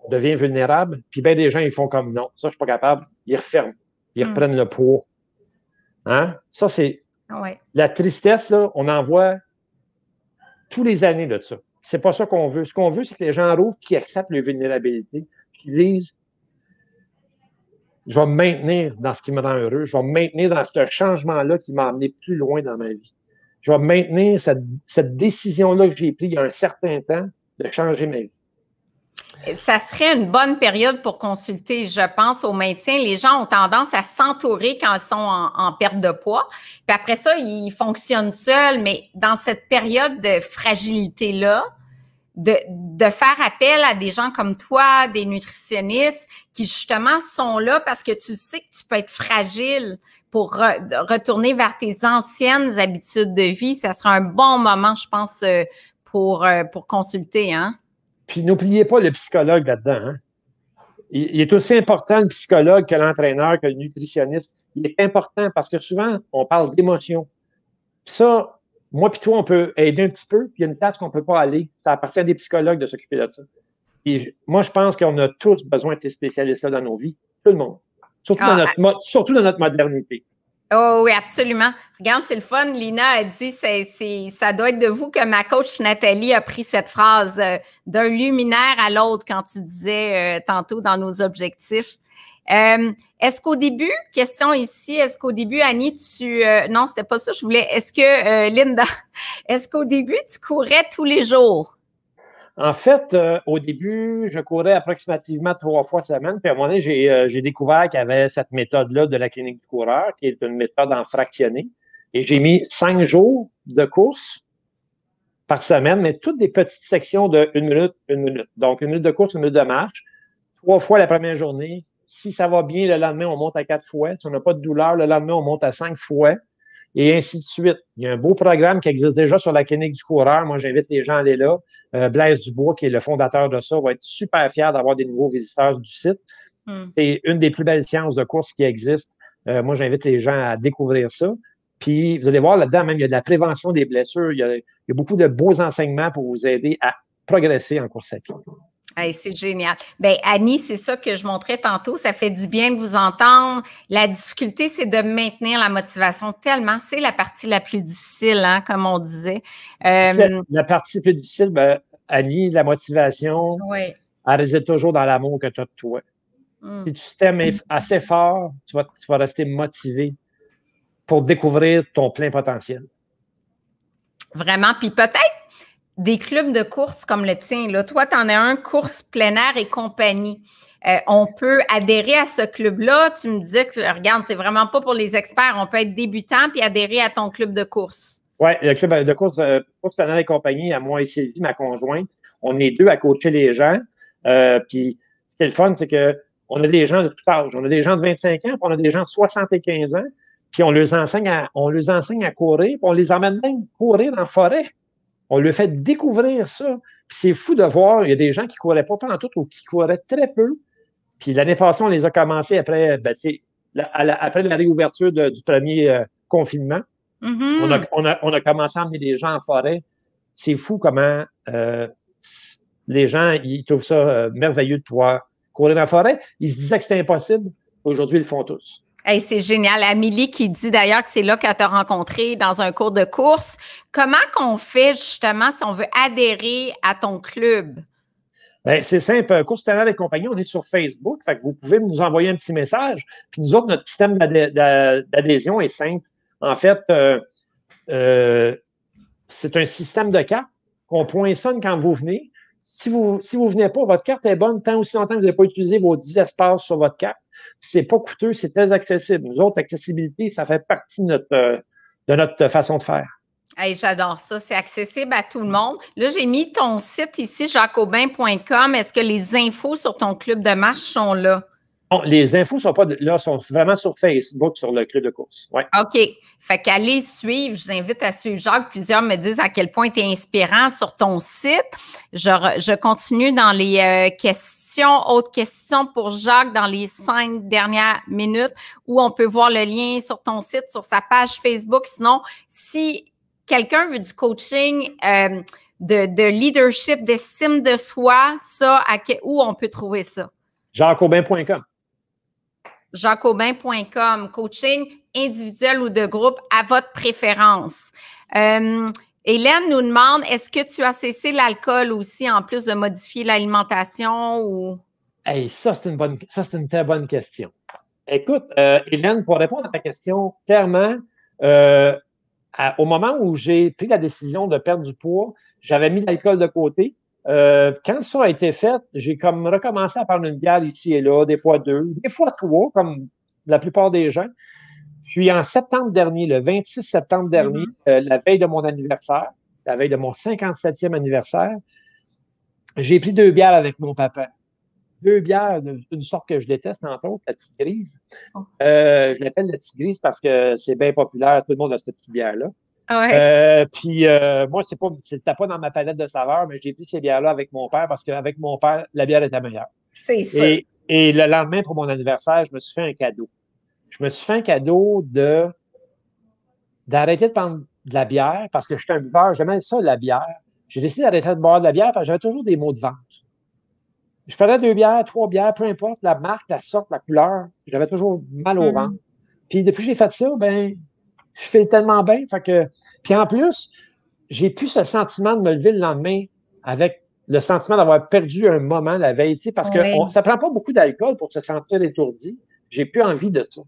on devient vulnérable, puis bien des gens, ils font comme non. Ça, je ne suis pas capable. Ils referment. Ils hmm. reprennent le poids. Hein? Ça, c'est. La tristesse, là, on en voit tous les années là, de ça. C'est pas ça qu'on veut. Ce qu'on veut, c'est que les gens rouvrent, qui acceptent les vulnérabilité, qui disent Je vais me maintenir dans ce qui me rend heureux, je vais me maintenir dans ce changement-là qui m'a amené plus loin dans ma vie je vais maintenir cette, décision-là que j'ai prise il y a un certain temps de changer ma vie. Ça serait une bonne période pour consulter, je pense, au maintien. Les gens ont tendance à s'entourer quand ils sont en, en, perte de poids. Puis après ça, ils fonctionnent seuls, mais dans cette période de fragilité-là, de, faire appel à des gens comme toi, des nutritionnistes qui justement sont là parce que tu sais que tu peux être fragile pour retourner vers tes anciennes habitudes de vie. Ça sera un bon moment, je pense, euh, pour, euh, pour consulter. Hein. Puis n'oubliez pas le psychologue là-dedans. Hein. Il, est aussi important le psychologue que l'entraîneur, que le nutritionniste. Il est important parce que souvent, on parle d'émotion. Ça, moi puis toi, on peut aider un petit peu, puis il y a une place qu'on ne peut pas aller. Ça appartient à des psychologues de s'occuper de ça. Et moi, je pense qu'on a tous besoin de ces spécialistes dans nos vies, tout le monde. Surtout, ah, dans, notre, ah. surtout dans notre modernité. Oh oui, absolument. Regarde, c'est le fun. Lina a dit, c'est, ça doit être de vous que ma coach Nathalie a pris cette phrase euh, d'un luminaire à l'autre quand tu disais euh, tantôt dans nos objectifs. Euh, est-ce qu'au début, question ici, est-ce qu'au début, Annie, tu... Euh, non, c'était pas ça, je voulais... Est-ce que, euh, Linda, [LAUGHS] est-ce qu'au début, tu courais tous les jours? En fait, au début, je courais approximativement trois fois par semaine. Puis à un moment donné, j'ai découvert qu'il y avait cette méthode-là de la clinique du coureur, qui est une méthode en fractionné. Et j'ai mis cinq jours de course par semaine, mais toutes des petites sections de une minute, une minute. Donc, une minute de course, une minute de marche. Trois fois la première journée, si ça va bien, le lendemain, on monte à quatre fois. Si on n'a pas de douleur, le lendemain, on monte à cinq fois. Et ainsi de suite. Il y a un beau programme qui existe déjà sur la clinique du coureur. Moi, j'invite les gens à aller là. Euh, Blaise Dubois, qui est le fondateur de ça, va être super fier d'avoir des nouveaux visiteurs du site. Hmm. C'est une des plus belles sciences de course qui existe. Euh, moi, j'invite les gens à découvrir ça. Puis, vous allez voir là-dedans, même, il y a de la prévention des blessures. il y a beaucoup de beaux enseignements pour vous aider à progresser en course à pied c'est génial. Ben, Annie, c'est ça que je montrais tantôt. Ça fait du bien de vous entendre. La difficulté, c'est de maintenir la motivation tellement. C'est la partie la plus difficile, hein, comme on disait. Euh, la partie la plus difficile, ben, Annie, la motivation, oui. elle réside toujours dans l'amour que tu as de toi. Hmm. Si tu t'aimes assez fort, tu vas rester motivé pour découvrir ton plein potentiel. Vraiment. Puis peut-être des clubs de course comme le tien. Toi, tu en as un, course plein air et compagnie. Euh, on peut adhérer à ce club-là. Tu me disais que, regarde, c'est vraiment pas pour les experts. On peut être débutant puis adhérer à ton club de course. Oui, le club de course, euh, course plein air et compagnie, à moi et Sylvie, ma conjointe, on est deux à coacher les gens. Euh, puis, ce le fun, c'est que on a des gens de tout âge. On a des gens de 25 ans, puis on a des gens de 75 ans, puis on les enseigne à, on les enseigne à courir, puis on les emmène même courir en forêt. On lui fait découvrir ça. Puis c'est fou de voir, il y a des gens qui couraient pas tout ou qui couraient très peu. Puis l'année passée, on les a commencés après, ben, la, après la réouverture du premier euh, confinement. Mm-hmm. on, a, commencé à emmener des gens en forêt. C'est fou comment euh, les gens, ils trouvent ça euh, merveilleux de pouvoir courir en forêt. Ils se disaient que c'était impossible. Aujourd'hui, ils le font tous c'est génial. Amélie qui dit d'ailleurs que c'est là qu'elle t'a rencontré dans un cours de course. Comment qu'on fait justement si on veut adhérer à ton club? Ben, c'est simple. Course Talent et compagnie, on est sur Facebook. vous pouvez nous envoyer un petit message. Puis nous autres, notre système d'adhésion est simple. En fait, euh, euh, c'est un système de cartes qu'on poinçonne quand vous venez. Si vous ne si vous venez pas, votre carte est bonne tant aussi longtemps que vous n'avez pas utilisé vos 10 espaces sur votre carte c'est pas coûteux, c'est très accessible. Nous autres, accessibilité, ça fait partie de notre, euh, façon de faire. J'adore ça. C'est accessible à tout le monde. Là, j'ai mis ton site ici, jacobin.com. Est-ce que les infos sur ton club de marche sont là? les infos sont pas là, sont vraiment sur Facebook, sur le club de course. Ouais. OK. Fait qu'allez suivre. Je vous invite à suivre Jacques. Plusieurs me disent à quel point tu es inspirant sur ton site. Je, je continue dans les euh, questions autre question pour Jacques dans les cinq dernières minutes où on peut voir le lien sur ton site, sur sa page Facebook. Sinon, si quelqu'un veut du coaching, euh, de, de, leadership, d'estime de soi, ça, à où on peut trouver ça? Jacques jacobin.com coaching individuel ou de groupe à votre préférence. Euh, Hélène nous demande est-ce que tu as cessé l'alcool aussi en plus de modifier l'alimentation ou. ça, c'est une, bonne, c'est une très bonne question. Écoute, euh, Hélène, pour répondre à ta question, clairement, euh, au moment où j'ai pris la décision de perdre du poids, j'avais mis l'alcool de côté. Euh, quand ça a été fait, j'ai comme recommencé à prendre une bière ici et là, des fois deux, des fois trois, comme la plupart des gens. Puis en septembre dernier, le 26 septembre dernier, mhm. euh, la veille de mon anniversaire, la veille de mon 57e anniversaire, j'ai pris deux bières avec mon papa. Deux bières d'une sorte que je déteste, entre autres, la petite oh. euh, je l'appelle la petite parce que c'est bien populaire, tout le monde a cette petite bière-là. Ah euh, puis moi, c'est pas, c'était pas dans ma palette de saveurs, mais j'ai pris ces bières-là avec mon père parce qu'avec mon père, la bière était meilleure. C'est ça. et, le lendemain, pour mon anniversaire, je me suis fait un cadeau je me suis fait un cadeau de d'arrêter de prendre de la bière parce que je suis un buveur, j'aimais ça, la bière. J'ai décidé d'arrêter de boire de la bière parce que j'avais toujours des maux de vente. Je prenais deux bières, trois bières, peu importe la marque, la sorte, la couleur, j'avais toujours mal au mm. ventre. Puis depuis que j'ai fait ça, ben, je fais tellement bien. Fait que... Puis en plus, j'ai plus ce sentiment de me lever le lendemain avec le sentiment d'avoir perdu un moment la veille, parce que ça ça prend pas beaucoup d'alcool pour se sentir étourdi. J'ai plus envie de tout.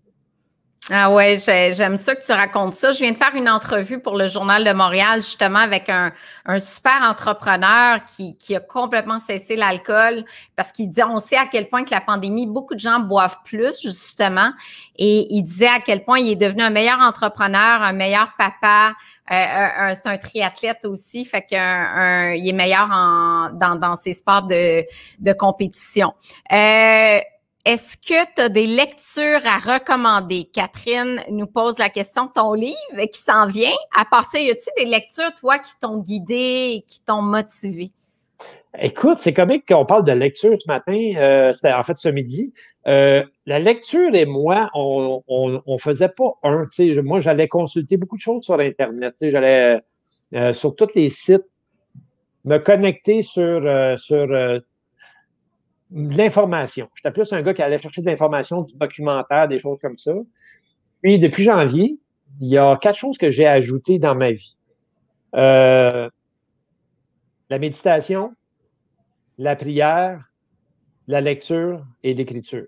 Ah ouais, j'aime ça que tu racontes ça. Je viens de faire une entrevue pour le Journal de Montréal, justement, avec un, super entrepreneur qui, a complètement cessé l'alcool parce qu'il dit, on sait à quel point que la pandémie, beaucoup de gens boivent plus, justement. Et il disait à quel point il est devenu un meilleur entrepreneur, un meilleur papa. Euh, c'est un triathlète aussi, fait qu'il est meilleur en, dans, dans ses sports de, compétition. Euh, est-ce que tu as des lectures à recommander? Catherine nous pose la question ton livre qui s'en vient. À passer, y a-t-il des lectures, toi, qui t'ont guidé qui t'ont motivé? Écoute, c'est comique qu'on parle de lecture ce matin, euh, c'était en fait ce midi. Euh, la lecture et moi, on, ne faisait pas un. Moi, j'allais consulter beaucoup de choses sur Internet. J'allais euh, sur tous les sites me connecter sur, sur l'information. J'étais plus un gars qui allait chercher de l'information, du documentaire, des choses comme ça. Puis depuis janvier, il y a quatre choses que j'ai ajoutées dans ma vie. Euh, la méditation, la prière, la lecture et l'écriture.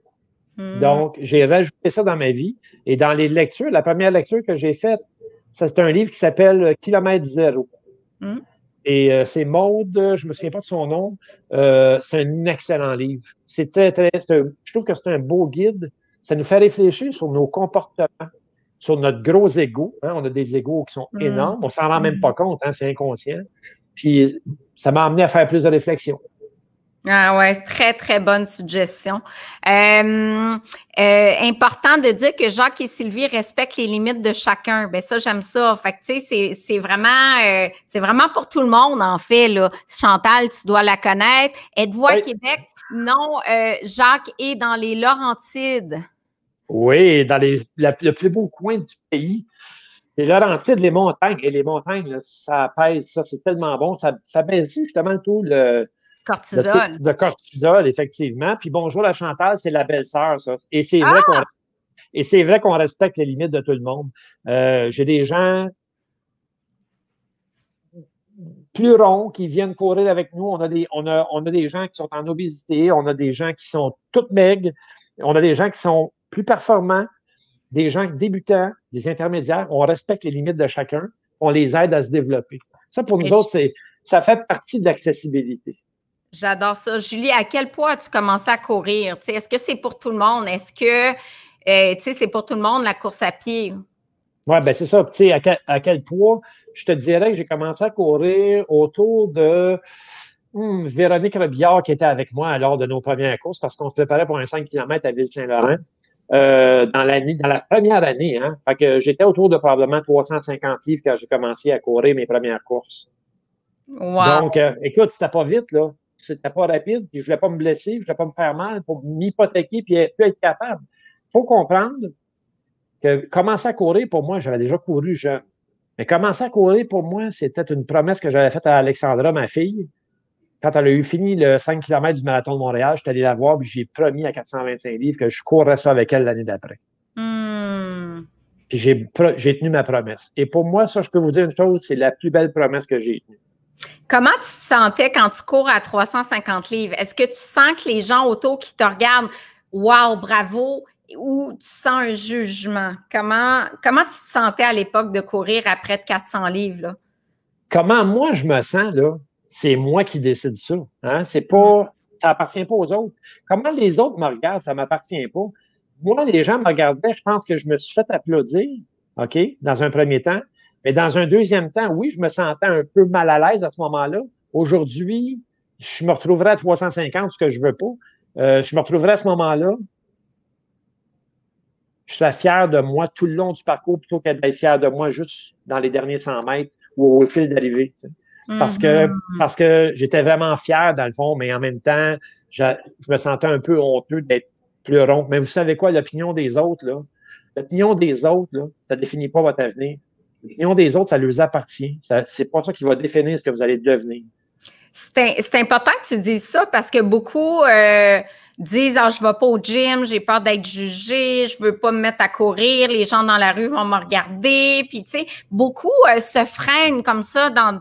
Hmm. Donc, j'ai rajouté ça dans ma vie. Et dans les lectures, la première lecture que j'ai faite, c'est un livre qui s'appelle Kilomètre zéro. Hmm. Et euh, c'est Maude, je me souviens pas de son nom. Euh, c'est un excellent livre. C'est très, très. je trouve que c'est un beau guide. Ça nous fait réfléchir sur nos comportements, sur notre gros ego. Hein. On a des égos qui sont mm. énormes. On s'en rend même mm. pas compte, hein, c'est inconscient. Puis ça m'a amené à faire plus de réflexion. Ah ouais, très, très bonne suggestion. Euh, euh, important de dire que Jacques et Sylvie respectent les limites de chacun. Ben ça, j'aime ça. Fait que, tu sais, c'est vraiment, euh, vraiment pour tout le monde, en fait, là. Chantal, tu dois la connaître. Êtes-vous à Québec? Non, Jacques est dans les Laurentides. Oui, dans le plus beau coin du pays. Les Laurentides, les montagnes, et les montagnes, ça pèse, ça, c'est tellement bon. Ça, ça baisse justement tout le Cortisol. De, cortisol, effectivement. Puis bonjour la Chantal, c'est la belle-sœur, ça. Et c'est vrai ah! qu'on et c'est vrai qu'on respecte les limites de tout le monde. Euh, j'ai des gens plus ronds qui viennent courir avec nous. On a, des, on, on a des gens qui sont en obésité, on a des gens qui sont toutes maigres, on a des gens qui sont plus performants, des gens débutants, des intermédiaires. On respecte les limites de chacun, on les aide à se développer. Ça, pour nous autres, ça fait partie de l'accessibilité. J'adore ça. Julie, à quel point as-tu commencé à courir? est-ce que c'est pour tout le monde? Est-ce que euh, c'est pour tout le monde la course à pied? Oui, ben c'est ça. À quel, à quel poids? Je te dirais que j'ai commencé à courir autour de hmm, Véronique Rebillard qui était avec moi lors de nos premières courses parce qu'on se préparait pour un 5 km à Ville-Saint-Laurent. Euh, dans la première année, hein. Fait que j'étais autour de probablement 350 livres quand j'ai commencé à courir mes premières courses. Wow. Donc, euh, écoute, c'était pas vite, là c'était pas rapide, puis je voulais pas me blesser, je voulais pas me faire mal pour m'hypothéquer, puis être capable. Il faut comprendre que commencer à courir, pour moi, j'avais déjà couru je Mais commencer à courir, pour moi, c'était une promesse que j'avais faite à Alexandra, ma fille. Quand elle a eu fini le 5 km du marathon de Montréal, j'étais allé la voir, puis j'ai promis à 425 livres que je courrais ça avec elle l'année d'après. Hmm. Puis j'ai tenu ma promesse. Et pour moi, ça, je peux vous dire une chose, c'est la plus belle promesse que j'ai tenue. Comment tu te sentais quand tu cours à 350 livres? Est-ce que tu sens que les gens autour qui te regardent, wow, bravo, ou tu sens un jugement? Comment, comment tu te sentais à l'époque de courir à près de 400 livres? Comment moi je me sens, là, c'est moi qui décide ça. Hein? C'est pas, mm. ça appartient pas aux autres. Comment les autres me regardent, ça m'appartient pas. Moi, les gens me regardaient, je pense que je me suis fait applaudir, OK, dans un premier temps. Mais dans un deuxième temps, oui, je me sentais un peu mal à l'aise à ce moment-là. Aujourd'hui, je me retrouverai à 350, ce que je ne veux pas. Euh, je me retrouverai à ce moment-là. Je serais fier de moi tout le long du parcours plutôt que d'être fier de moi juste dans les derniers 100 mètres ou au fil d'arrivée. Parce que, mm-hmm. parce que j'étais vraiment fier dans le fond, mais en même temps, je, me sentais un peu honteux d'être plus rond. Mais vous savez quoi, l'opinion des autres, là, l'opinion des autres, ça ne définit pas votre avenir. L'opinion des autres, ça leur appartient. C'est pas ça qui va définir ce que vous allez devenir. C'est important que tu dises ça parce que beaucoup euh, disent ah, Je ne vais pas au gym, j'ai peur d'être jugé, je ne veux pas me mettre à courir, les gens dans la rue vont me regarder. Puis, tu sais, beaucoup euh, se freinent comme ça dans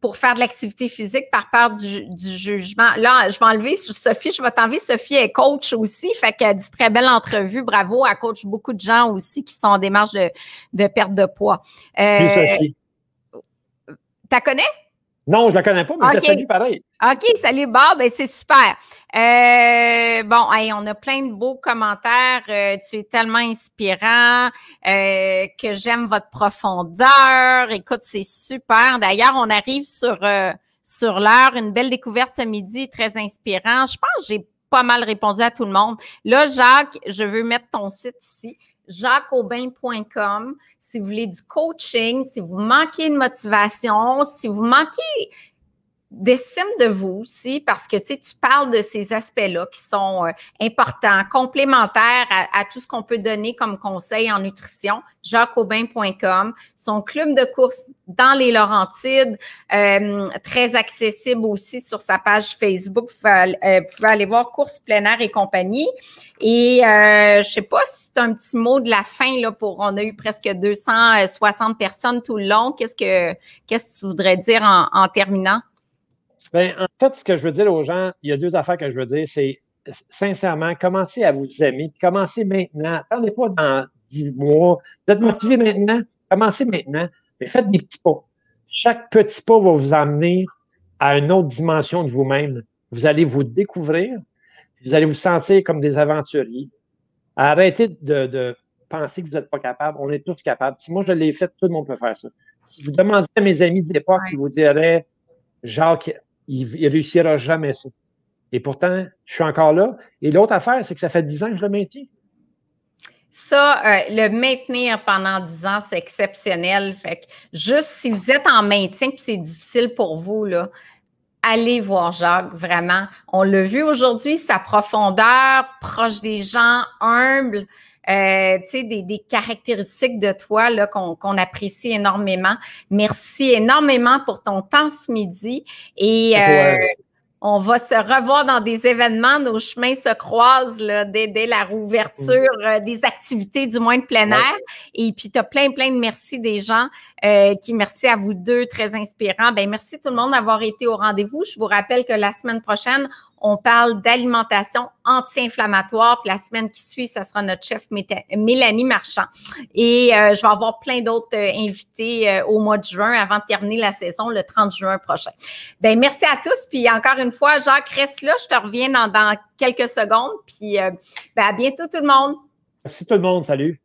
pour faire de l'activité physique par peur du, jugement. Là, je vais enlever Sophie, je vais t'enlever. Sophie est coach aussi, fait qu'elle dit très belle entrevue. Bravo, elle coach beaucoup de gens aussi qui sont en démarche de, de perte de poids. Euh, oui, Sophie. T'as connais? Non, je ne la connais pas, mais je la salue pareil. OK, salut Bob, ben, c'est super. Euh, bon, on a plein de beaux commentaires. Euh, tu es tellement inspirant euh, que j'aime votre profondeur. Écoute, c'est super. D'ailleurs, on arrive sur, sur l'heure. Une belle découverte ce midi, très inspirant. Je pense que j'ai pas mal répondu à tout le monde. Là, Jacques, je veux mettre ton site ici jacobin.com. Si vous voulez du coaching, si vous manquez de motivation, si vous manquez d'estime de vous aussi, parce que tu parles de ces aspects-là qui sont euh, importants, complémentaires à, tout ce qu'on peut donner comme conseil en nutrition, jacobin.com, son club de course dans les Laurentides, euh, très accessible aussi sur sa page Facebook. Vous pouvez, aller euh, voir course plein air et compagnie. Et je sais pas si c'est un petit mot de la fin là pour on a eu presque 260 personnes tout le long. Qu'est-ce que qu'est-ce que tu voudrais dire en terminant? Ben, en fait, ce que je veux dire aux gens, il y a deux affaires que je veux dire. C'est sincèrement, commencez à vous aimer. Commencez maintenant. Attendez pas dans dix mois. Vous êtes motivé maintenant? Commencez maintenant. Mais faites des petits pas. Chaque petit pas va vous amener à une autre dimension de vous-même. Vous allez vous découvrir. Vous allez vous sentir comme des aventuriers. Arrêtez de, penser que vous n'êtes pas capable. On est tous capables. Si moi je l'ai fait, tout le monde peut faire ça. Si vous demandiez à mes amis de l'époque, ils vous diraient Jacques, il, ne réussira jamais ça. Et pourtant, je suis encore là. Et l'autre affaire, c'est que ça fait 10 ans que je le maintiens. Ça, euh, le maintenir pendant 10 ans, c'est exceptionnel. Fait que juste si vous êtes en maintien, que c'est difficile pour vous, là, allez voir Jacques, vraiment. On l'a vu aujourd'hui, sa profondeur, proche des gens, humble. Euh, des, des, caractéristiques de toi là, qu'on, apprécie énormément. Merci énormément pour ton temps ce midi. Et euh, on va se revoir dans des événements. Nos chemins se croisent là, dès, la rouverture mm. euh, des activités, du moins de plein air. Et puis, tu as plein, plein de merci des gens qui, merci à vous deux, très inspirants. Ben, merci tout le monde d'avoir été au rendez-vous. Je vous rappelle que la semaine prochaine, on parle d'alimentation anti-inflammatoire. Puis la semaine qui suit, ce sera notre chef Mélanie Marchand. Et euh, je vais avoir plein d'autres euh, invités euh, au mois de juin avant de terminer la saison le 30 juin prochain. Ben merci à tous. Puis encore une fois, Jacques, reste là. Je te reviens dans, quelques secondes. Puis ben, à bientôt tout le monde. Merci tout le monde. Salut.